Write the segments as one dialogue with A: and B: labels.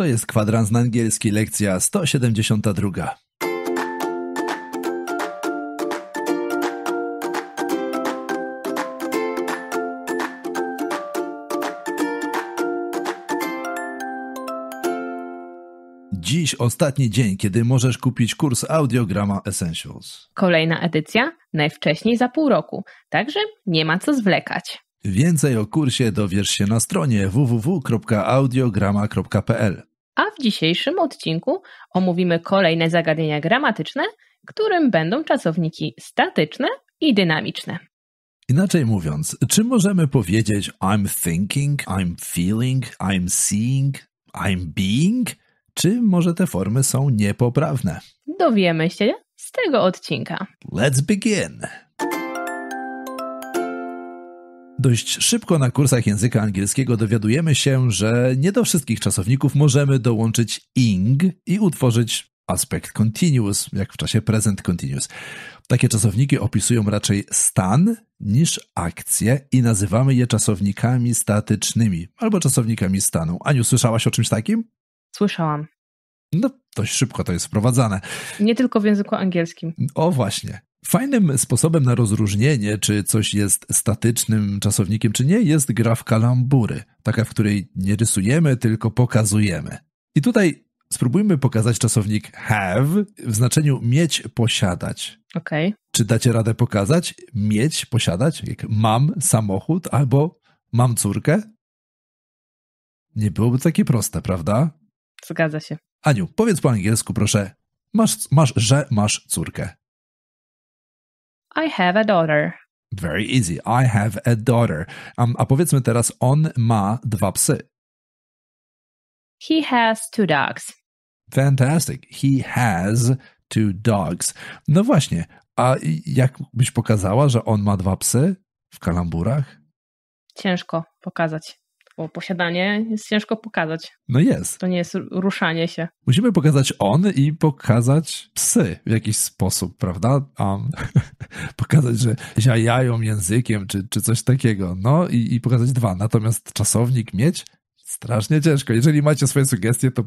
A: To jest kwadrans na angielski, lekcja 172. Dziś ostatni dzień, kiedy możesz kupić kurs Audiograma Essentials.
B: Kolejna edycja najwcześniej za pół roku, także nie ma co zwlekać.
A: Więcej o kursie dowiesz się na stronie www.audiograma.pl
B: a w dzisiejszym odcinku omówimy kolejne zagadnienia gramatyczne, którym będą czasowniki statyczne i dynamiczne.
A: Inaczej mówiąc, czy możemy powiedzieć I'm thinking, I'm feeling, I'm seeing, I'm being? Czy może te formy są niepoprawne?
B: Dowiemy się z tego odcinka.
A: Let's begin! Dość szybko na kursach języka angielskiego dowiadujemy się, że nie do wszystkich czasowników możemy dołączyć ing i utworzyć aspekt continuous, jak w czasie present continuous. Takie czasowniki opisują raczej stan niż akcję i nazywamy je czasownikami statycznymi albo czasownikami stanu. Aniu, słyszałaś o czymś takim? Słyszałam. No, dość szybko to jest wprowadzane.
B: Nie tylko w języku angielskim.
A: O właśnie. Fajnym sposobem na rozróżnienie, czy coś jest statycznym czasownikiem, czy nie, jest gra w kalambury, taka, w której nie rysujemy, tylko pokazujemy. I tutaj spróbujmy pokazać czasownik have w znaczeniu mieć, posiadać. Okay. Czy dacie radę pokazać? Mieć, posiadać, jak mam samochód albo mam córkę? Nie byłoby takie proste, prawda? Zgadza się. Aniu, powiedz po angielsku, proszę. Masz, masz że masz córkę.
B: I have a daughter.
C: Very easy. I have a daughter. Um, a powiedzmy teraz, on ma dwa psy.
B: He has two dogs.
A: Fantastic. He has two dogs. No właśnie. A jak byś pokazała, że on ma dwa psy w kalamburach?
B: Ciężko pokazać bo posiadanie jest ciężko pokazać. No jest. To nie jest ruszanie się.
A: Musimy pokazać on i pokazać psy w jakiś sposób, prawda? Um, pokazać, że ziajają językiem czy, czy coś takiego. No i, i pokazać dwa. Natomiast czasownik mieć strasznie ciężko. Jeżeli macie swoje sugestie, to,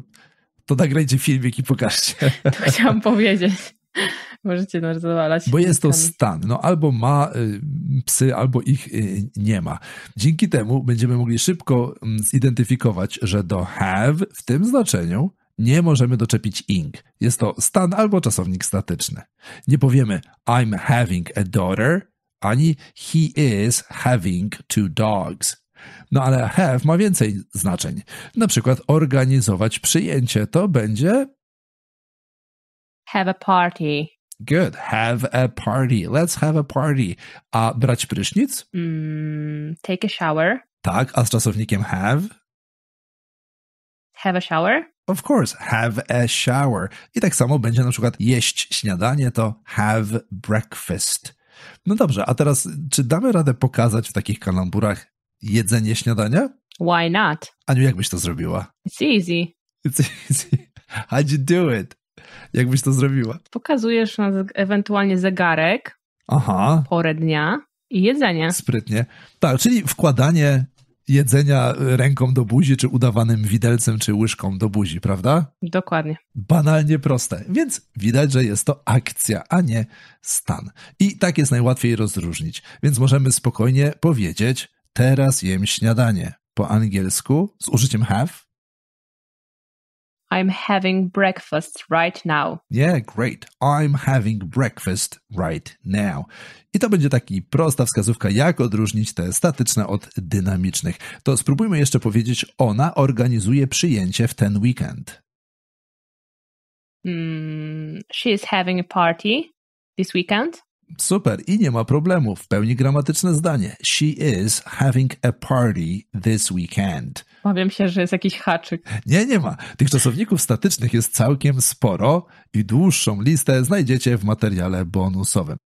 A: to nagrajcie filmik i pokażcie. To chciałam
B: powiedzieć. Możecie nas zadowalać. Bo jest to stan.
A: No, albo ma y, psy, albo ich y, nie ma. Dzięki temu będziemy mogli szybko mm, zidentyfikować, że do have w tym znaczeniu nie możemy doczepić ing. Jest to stan albo czasownik statyczny. Nie powiemy I'm having a daughter, ani he is having two dogs. No ale have ma więcej znaczeń. Na przykład organizować przyjęcie to będzie
B: have a party.
A: Good. Have a party. Let's have a party. A brać prysznic? Mm,
B: take a shower.
A: Tak, a z czasownikiem have?
B: Have a shower?
A: Of course, have a shower. I tak samo będzie na przykład jeść śniadanie, to have breakfast. No dobrze, a teraz czy damy radę pokazać w takich kalamburach jedzenie śniadania?
B: Why not?
A: Aniu, jak byś to zrobiła?
B: It's easy.
A: It's easy. How'd you do it? Jakbyś to zrobiła?
B: Pokazujesz na ewentualnie zegarek, Aha. porę dnia i jedzenie.
A: Sprytnie. Tak, czyli wkładanie jedzenia ręką do buzi, czy udawanym widelcem, czy łyżką do buzi, prawda? Dokładnie. Banalnie proste. Więc widać, że jest to akcja, a nie stan. I tak jest najłatwiej rozróżnić. Więc możemy spokojnie powiedzieć: Teraz jem śniadanie. Po angielsku z użyciem have
B: I'm having breakfast right now.
A: Yeah, great. I'm having breakfast right now. I to będzie taki prosta wskazówka, jak odróżnić te statyczne od dynamicznych. To spróbujmy jeszcze powiedzieć, ona organizuje przyjęcie w ten weekend.
B: Mm, she is having a party this weekend.
A: Super, i nie ma problemu. W pełni gramatyczne zdanie. She is having a party this weekend. Obawiam się, że jest jakiś haczyk. Nie, nie ma. Tych czasowników statycznych jest całkiem sporo i dłuższą listę znajdziecie w materiale bonusowym.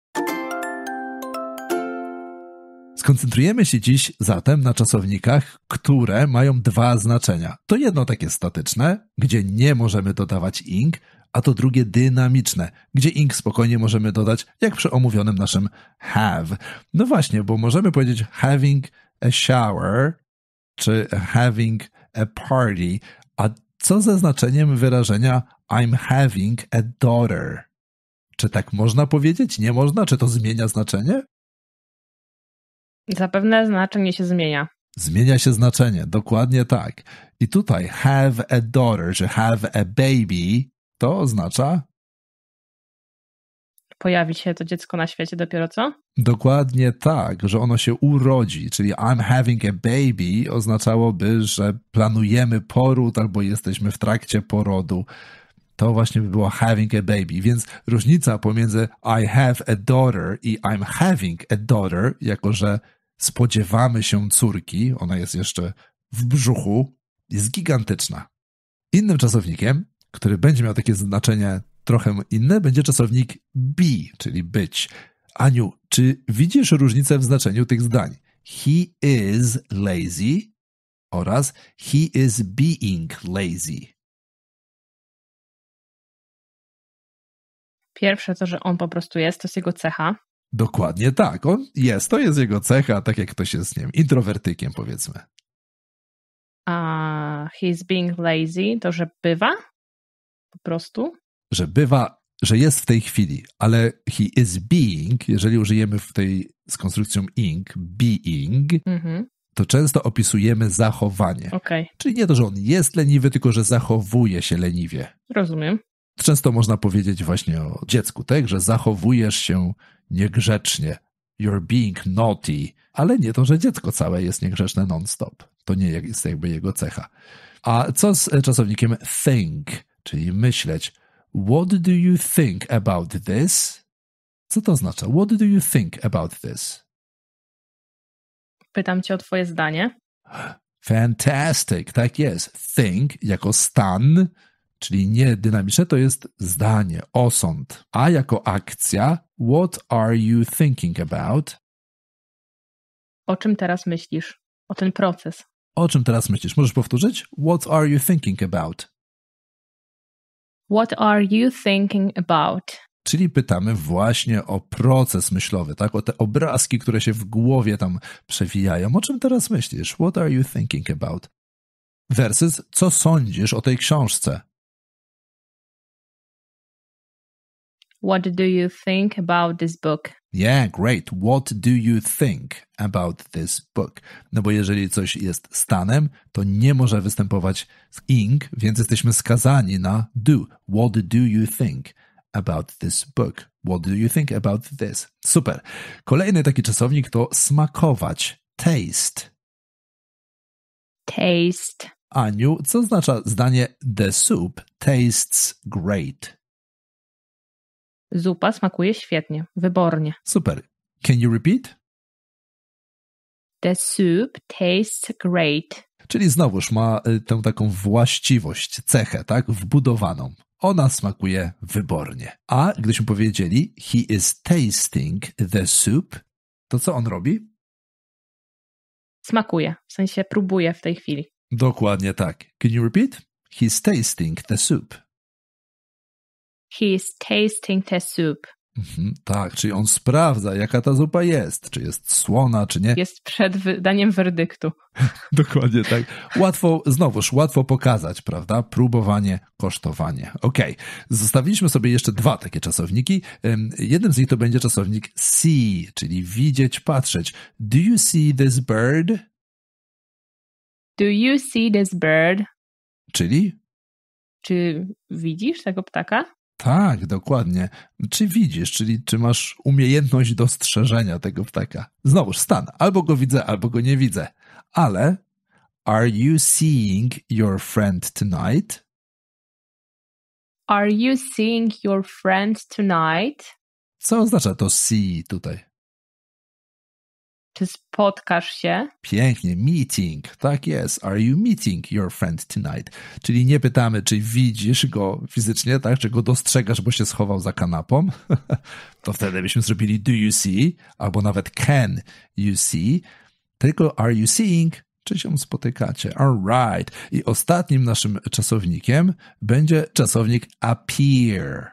A: Skoncentrujemy się dziś zatem na czasownikach, które mają dwa znaczenia. To jedno takie statyczne, gdzie nie możemy dodawać ing, a to drugie dynamiczne, gdzie ink spokojnie możemy dodać, jak przy omówionym naszym have. No właśnie, bo możemy powiedzieć having a shower czy having a party, a co ze znaczeniem wyrażenia I'm having a daughter? Czy tak można powiedzieć? Nie można? Czy to zmienia znaczenie?
B: Zapewne znaczenie się zmienia.
A: Zmienia się znaczenie, dokładnie tak. I tutaj have a daughter, czy have a baby to oznacza.
B: Pojawi się to dziecko na świecie dopiero co?
A: Dokładnie tak, że ono się urodzi, czyli I'm having a baby oznaczałoby, że planujemy poród albo jesteśmy w trakcie porodu to właśnie by było having a baby. Więc różnica pomiędzy I have a daughter i I'm having a daughter, jako że spodziewamy się córki, ona jest jeszcze w brzuchu, jest gigantyczna. Innym czasownikiem który będzie miał takie znaczenie trochę inne, będzie czasownik be, czyli być. Aniu, czy widzisz różnicę w znaczeniu tych zdań? He
C: is lazy oraz he is being lazy.
B: Pierwsze to, że on po prostu jest, to jest jego cecha.
C: Dokładnie tak. On jest, to jest jego cecha, tak jak ktoś jest, z nim,
A: introwertykiem powiedzmy.
B: A he's being lazy, to że bywa? po prostu?
A: Że bywa, że jest w tej chwili, ale he is being, jeżeli użyjemy w tej z konstrukcją ing, being, mhm. to często opisujemy zachowanie. Okay. Czyli nie to, że on jest leniwy, tylko że zachowuje się leniwie. Rozumiem. Często można powiedzieć właśnie o dziecku, tak, że zachowujesz się niegrzecznie. You're being naughty, ale nie to, że dziecko całe jest niegrzeczne non-stop. To nie jest jakby jego cecha. A co z e, czasownikiem think? czyli myśleć. What do you think about this? Co to oznacza? What do you think about this?
B: Pytam cię o twoje zdanie.
A: Fantastic, tak jest. Think jako stan, czyli nie dynamiczne, to jest zdanie, osąd. A jako akcja, what are you thinking about?
B: O czym teraz myślisz? O ten proces.
A: O czym teraz myślisz? Możesz powtórzyć? What are you thinking about?
B: What are you thinking about?
A: Czyli pytamy właśnie o proces myślowy, tak? O te obrazki, które się w głowie tam przewijają. O
C: czym teraz myślisz? What are you thinking about? Versus co sądzisz o tej książce?
B: What do you think about this book?
C: Yeah, great. What do you think about this book?
A: No bo jeżeli coś jest stanem, to nie może występować z ing, więc jesteśmy skazani na do. What do you think about this book? What do you think about this? Super. Kolejny taki czasownik to smakować. Taste.
C: Taste. Aniu, co oznacza zdanie The soup tastes great? Zupa smakuje
B: świetnie, wybornie.
C: Super. Can you repeat?
B: The soup tastes great.
A: Czyli znowuż ma y, tę taką właściwość, cechę, tak, wbudowaną. Ona smakuje wybornie. A gdyśmy powiedzieli, he is tasting the soup, to co on robi?
B: Smakuje, w sensie próbuje w tej chwili.
A: Dokładnie tak. Can you repeat? He's tasting the soup.
B: He is tasting the soup.
A: Mhm, tak, czyli on sprawdza, jaka ta zupa jest, czy jest słona, czy nie. Jest przed wydaniem werdyktu. Dokładnie tak. Łatwo, znowuż, łatwo pokazać, prawda? Próbowanie, kosztowanie. Ok, zostawiliśmy sobie jeszcze dwa takie czasowniki. Jednym z nich to będzie czasownik see, czyli widzieć, patrzeć. Do you see this bird?
B: Do you see this bird? Czyli? Czy widzisz tego ptaka?
C: Tak, dokładnie. Czy widzisz, czyli
A: czy masz umiejętność dostrzeżenia tego ptaka? Znowuż stan. Albo go widzę, albo go nie widzę. Ale Are you seeing your friend tonight?
B: Are you seeing your friend tonight?
A: Co
C: oznacza to see tutaj?
B: Czy spotkasz się?
A: Pięknie, meeting. Tak jest. Are you meeting your friend tonight? Czyli nie pytamy, czy widzisz go fizycznie, tak? Czy go dostrzegasz, bo się schował za kanapą? to wtedy byśmy zrobili do you see? Albo nawet can you see? Tylko are you seeing? czy się spotykacie. Alright. I ostatnim naszym czasownikiem
C: będzie czasownik appear.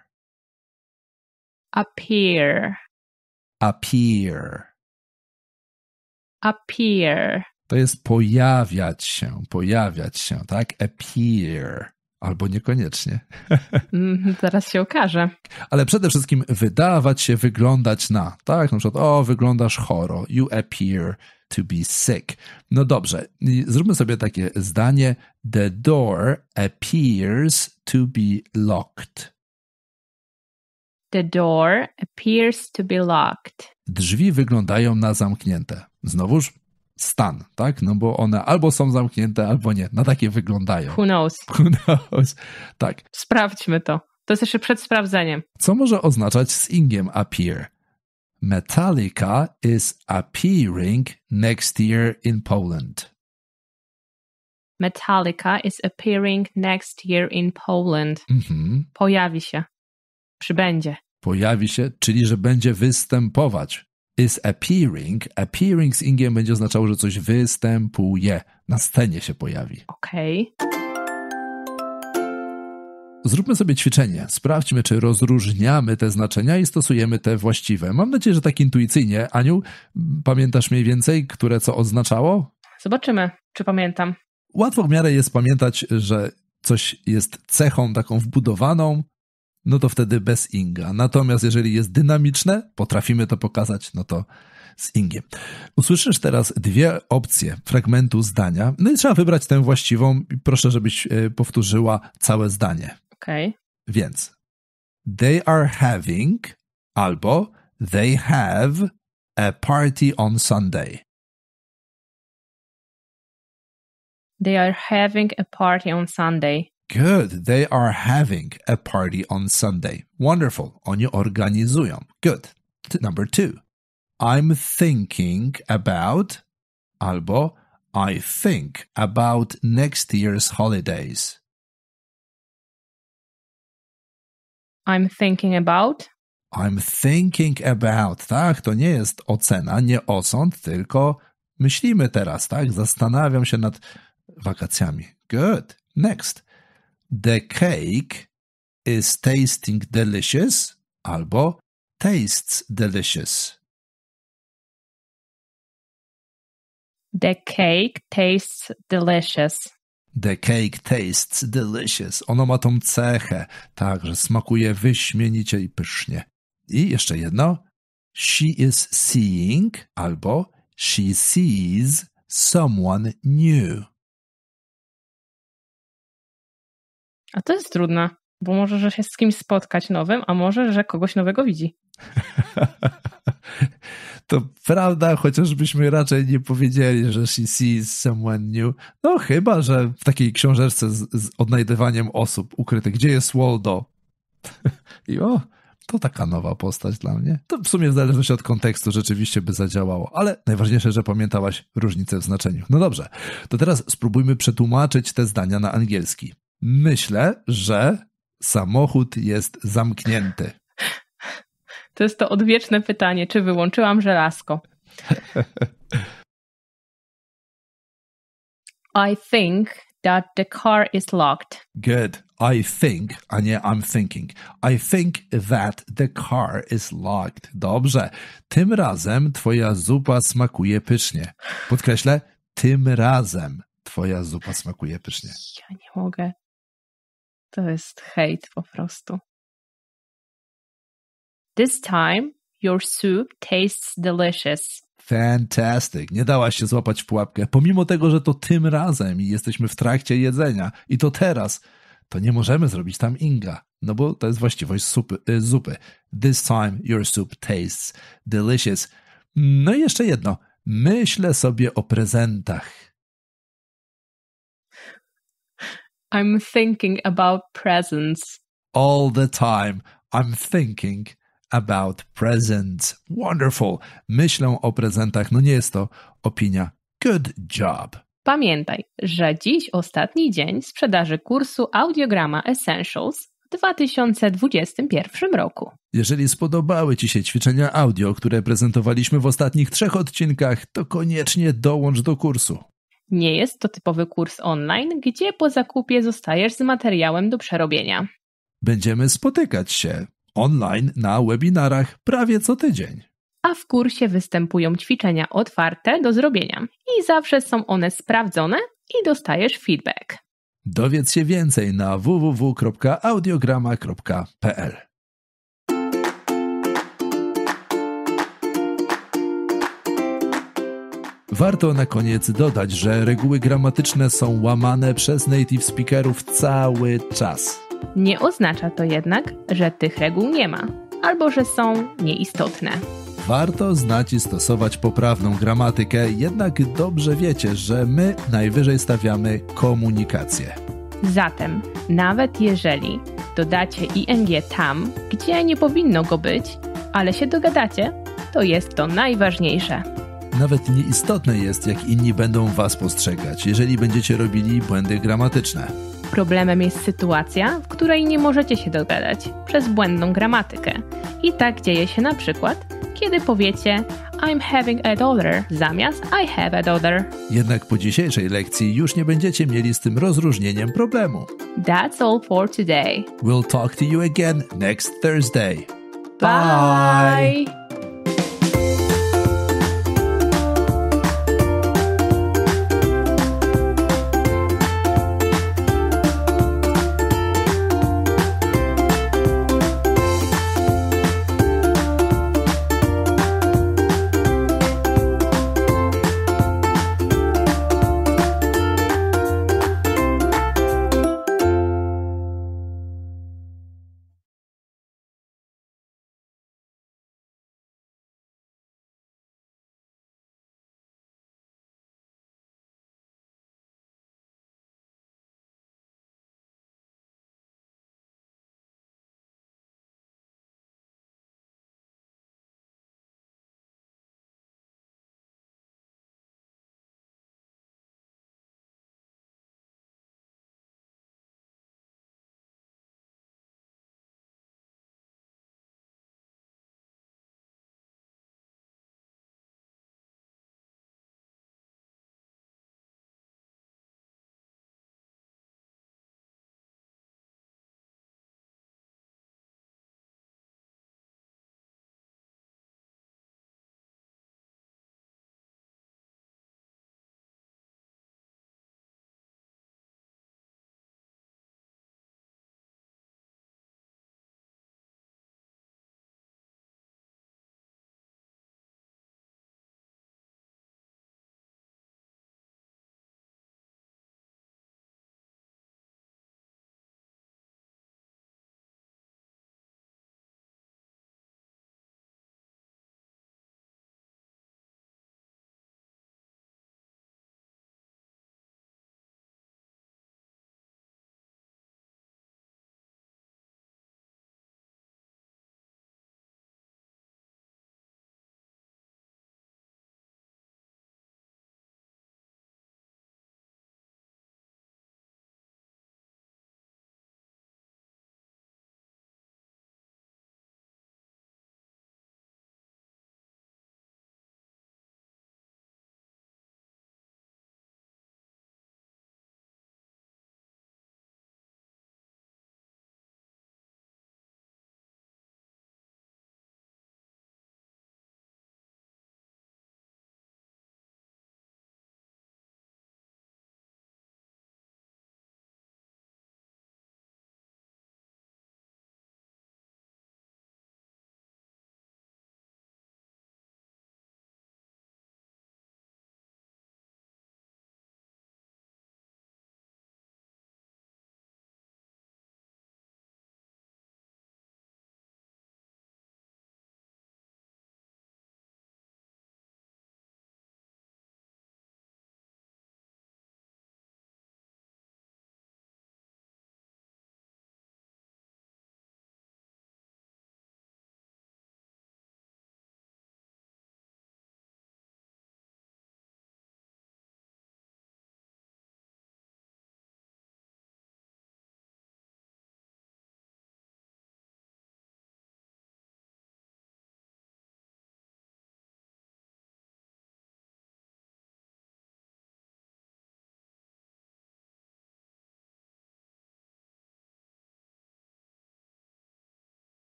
B: Appear.
C: Appear.
B: Appear.
A: To jest pojawiać się, pojawiać się, tak? Appear. Albo niekoniecznie. Mhm, zaraz się okaże. Ale przede wszystkim wydawać się, wyglądać na, tak? Na przykład, o, wyglądasz choro. You appear to be sick. No dobrze, zróbmy sobie takie zdanie. The door appears to be locked.
B: The door appears to be locked.
A: Drzwi wyglądają na zamknięte znowuż stan, tak? No bo one albo są zamknięte, albo nie. Na no takie wyglądają. Who knows? Who knows? Tak. Sprawdźmy to. To jest jeszcze przed sprawdzeniem. Co może oznaczać z ingiem appear? Metallica is appearing next year in Poland.
B: Metallica is appearing next year in Poland. Mhm. Pojawi się. Przybędzie.
A: Pojawi się, czyli że będzie występować is appearing. Appearing z ingiem będzie oznaczało, że coś występuje, na scenie się pojawi.
B: Okej. Okay.
A: Zróbmy sobie ćwiczenie. Sprawdźmy, czy rozróżniamy te znaczenia i stosujemy te właściwe. Mam nadzieję, że tak intuicyjnie. Aniu, pamiętasz mniej więcej, które co oznaczało?
B: Zobaczymy, czy pamiętam.
A: Łatwo w miarę jest pamiętać, że coś jest cechą taką wbudowaną, no to wtedy bez Inga. Natomiast jeżeli jest dynamiczne, potrafimy to pokazać, no to z Ingiem. Usłyszysz teraz dwie opcje fragmentu zdania, no i trzeba wybrać tę właściwą proszę, żebyś e, powtórzyła całe zdanie. Okej. Okay. Więc they are having albo
C: they have a party on Sunday.
B: They are having a party on Sunday.
C: Good.
A: They are having a party on Sunday. Wonderful. Oni organizują. Good. T number two. I'm thinking about
C: albo I think about next year's holidays.
B: I'm thinking about.
C: I'm thinking
A: about, tak? To nie jest ocena, nie osąd, tylko myślimy teraz, tak? Zastanawiam się nad wakacjami. Good. Next.
C: The cake is tasting delicious albo tastes delicious.
B: The cake tastes delicious.
C: The cake tastes delicious.
A: Ono ma tą cechę, także smakuje wyśmienicie i pysznie. I jeszcze
C: jedno. She is seeing albo she sees someone new.
B: A to jest trudne, bo może, że się z kimś spotkać nowym, a może, że kogoś nowego widzi.
A: to prawda, chociażbyśmy raczej nie powiedzieli, że she sees someone new. No chyba, że w takiej książeczce z, z odnajdywaniem osób ukrytych. Gdzie jest Waldo? I o, to taka nowa postać dla mnie. To w sumie w zależności od kontekstu rzeczywiście by zadziałało, ale najważniejsze, że pamiętałaś różnicę w znaczeniu. No dobrze, to teraz spróbujmy przetłumaczyć te zdania na angielski. Myślę, że samochód jest zamknięty. To jest
B: to odwieczne pytanie, czy wyłączyłam żelazko? I think that the car is locked.
C: Good.
A: I think, a nie I'm thinking. I think that the car is locked. Dobrze. Tym razem twoja zupa smakuje pysznie. Podkreślę,
C: tym razem twoja zupa smakuje pysznie. Ja
B: nie mogę. To jest hejt po prostu. This time your soup tastes delicious.
A: Fantastic. Nie dałaś się złapać w pułapkę, pomimo tego, że to tym razem i jesteśmy w trakcie jedzenia. I to teraz. To nie możemy zrobić tam inga, no bo to jest właściwość supy, y, zupy. This time your soup tastes delicious. No i jeszcze jedno. Myślę sobie o prezentach.
B: I'm thinking about
A: presents. All the time. I'm thinking about presents. Wonderful. Myślę o prezentach. No nie jest to opinia. Good job.
B: Pamiętaj, że dziś ostatni dzień sprzedaży kursu Audiograma Essentials w 2021 roku.
A: Jeżeli spodobały Ci się ćwiczenia audio, które prezentowaliśmy w ostatnich trzech odcinkach, to koniecznie dołącz do kursu.
B: Nie jest to typowy kurs online, gdzie po zakupie zostajesz z materiałem do przerobienia.
A: Będziemy spotykać się online na webinarach prawie co tydzień.
B: A w kursie występują ćwiczenia otwarte do zrobienia i zawsze są one sprawdzone i dostajesz feedback.
A: Dowiedz się więcej na www.audiograma.pl. Warto na koniec dodać, że reguły gramatyczne są łamane przez native speakerów cały czas.
B: Nie oznacza to jednak, że tych reguł nie ma, albo że są nieistotne.
A: Warto znać i stosować poprawną gramatykę, jednak dobrze wiecie, że my najwyżej stawiamy komunikację.
B: Zatem, nawet jeżeli dodacie ing tam, gdzie nie powinno go być, ale się dogadacie, to jest to najważniejsze
A: nawet nieistotne jest, jak inni będą was postrzegać, jeżeli będziecie robili błędy gramatyczne.
B: Problemem jest sytuacja, w której nie możecie się dogadać przez błędną gramatykę. I tak dzieje się na przykład, kiedy powiecie I'm having a daughter, zamiast I have a daughter.
A: Jednak po dzisiejszej lekcji już nie będziecie mieli z tym rozróżnieniem problemu.
B: That's all for today.
A: We'll talk to you again next Thursday. Bye.
B: Bye.